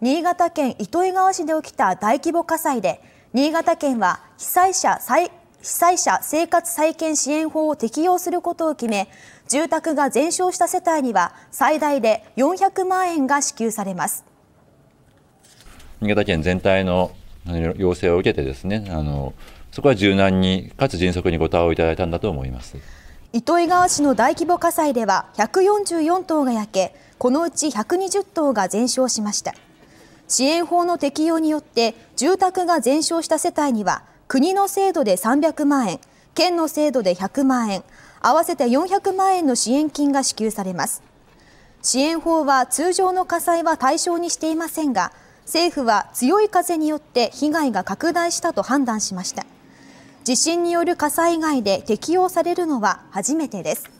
新潟県糸魚川市で起きた大規模火災で新潟県は被災者被災者生活再建支援法を適用することを決め住宅が全焼した世帯には最大で400万円が支給されます新潟県全体の要請を受けてですねあのそこは柔軟にかつ迅速にご対応いただいたんだと思います糸魚川市の大規模火災では144棟が焼けこのうち120棟が全焼しました。支援法の適用によって住宅が全焼した世帯には国の制度で300万円県の制度で100万円合わせて400万円の支援金が支給されます支援法は通常の火災は対象にしていませんが政府は強い風によって被害が拡大したと判断しました地震による火災以外で適用されるのは初めてです